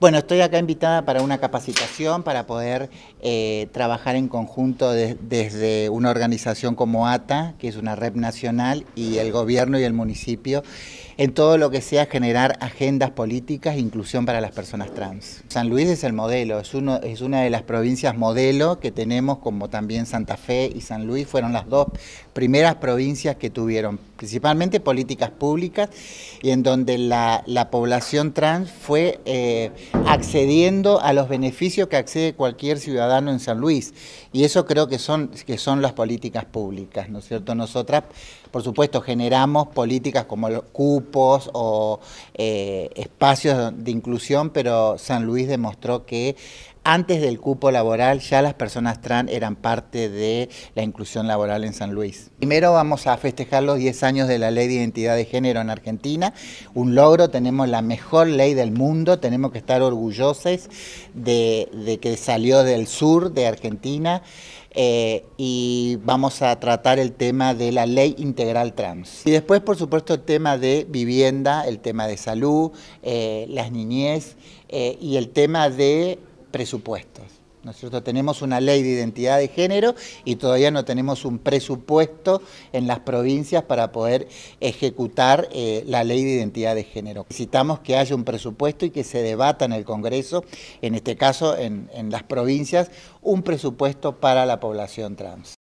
Bueno, estoy acá invitada para una capacitación para poder eh, trabajar en conjunto desde una organización como ATA, que es una red nacional, y el gobierno y el municipio, en todo lo que sea generar agendas políticas e inclusión para las personas trans. San Luis es el modelo, es, es una de las provincias modelo que tenemos, como también Santa Fe y San Luis, fueron las dos primeras provincias que tuvieron principalmente políticas públicas y en donde la, población trans fue... Eh, accediendo a los beneficios que accede cualquier ciudadano en San Luis. Y eso creo que son, que son las políticas públicas, ¿no es cierto? Nosotras, por supuesto, generamos políticas como los cupos o eh, espacios de inclusión, pero San Luis demostró que antes del cupo laboral ya las personas trans eran parte de la inclusión laboral en San Luis. Primero vamos a festejar los 10 años de la ley de identidad de género en Argentina, un logro, tenemos la mejor ley del mundo, tenemos que estar orgullosos de, que salió del sur de Argentina. Eh, y vamos a tratar el tema de la ley integral trans. Y después, por supuesto, el tema de vivienda, el tema de salud, eh, las niñez eh, y el tema de presupuestos. Nosotros tenemos una ley de identidad de género y todavía no tenemos un presupuesto en las provincias para poder ejecutar eh, la ley de identidad de género. Necesitamos que haya un presupuesto y que se debata en el Congreso, en este caso en las provincias, un presupuesto para la población trans.